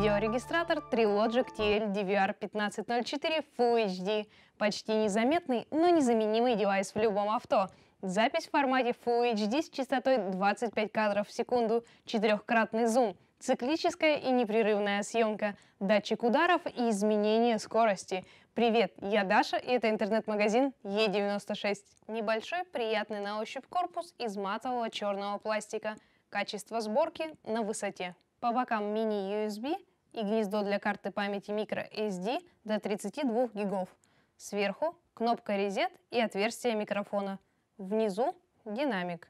Видеорегистратор Trilogic TL-DVR 1504 Full HD. Почти незаметный, но незаменимый девайс в любом авто. Запись в формате Full HD с частотой 25 кадров в секунду, четырехкратный зум, циклическая и непрерывная съемка, датчик ударов и изменение скорости. Привет, я Даша, и это интернет-магазин Е96. Небольшой, приятный на ощупь корпус из матового черного пластика. Качество сборки на высоте. По бокам мини-USB и гнездо для карты памяти microSD до 32 гигов. Сверху кнопка Reset и отверстие микрофона. Внизу динамик.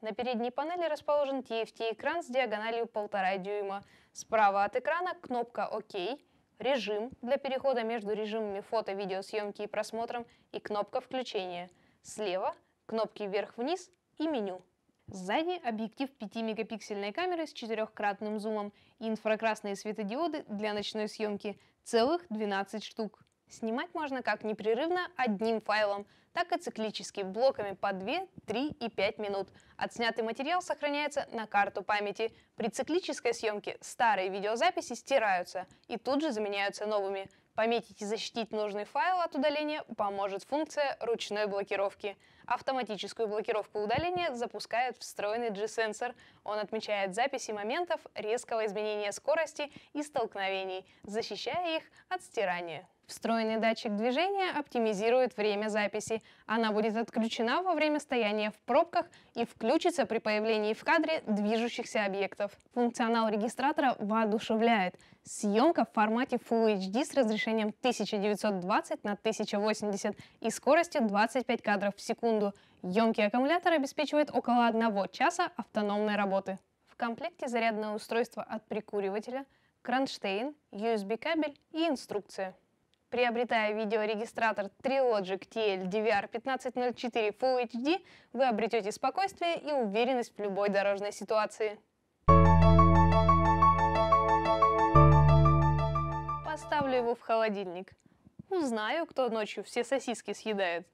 На передней панели расположен TFT-экран с диагональю 1,5 дюйма. Справа от экрана кнопка ОК, режим для перехода между режимами фото-видеосъемки и просмотром и кнопка включения. Слева кнопки вверх-вниз и меню. Сзади объектив 5-мегапиксельной камеры с четырехкратным зумом и инфракрасные светодиоды для ночной съемки целых 12 штук. Снимать можно как непрерывно одним файлом, так и циклически блоками по 2, 3 и 5 минут. Отснятый материал сохраняется на карту памяти. При циклической съемке старые видеозаписи стираются и тут же заменяются новыми. Пометить и защитить нужный файл от удаления поможет функция ручной блокировки. Автоматическую блокировку удаления запускает встроенный G-сенсор. Он отмечает записи моментов резкого изменения скорости и столкновений, защищая их от стирания. Встроенный датчик движения оптимизирует время записи. Она будет отключена во время стояния в пробках и включится при появлении в кадре движущихся объектов. Функционал регистратора воодушевляет. Съемка в формате Full HD с разрешением 1920 на 1080 и скоростью 25 кадров в секунду секунду. Емкий аккумулятор обеспечивает около 1 часа автономной работы. В комплекте зарядное устройство от прикуривателя, кронштейн, USB-кабель и инструкция. Приобретая видеорегистратор Trilogic TL DVR1504 Full HD, вы обретете спокойствие и уверенность в любой дорожной ситуации. Поставлю его в холодильник. Узнаю, кто ночью все сосиски съедает.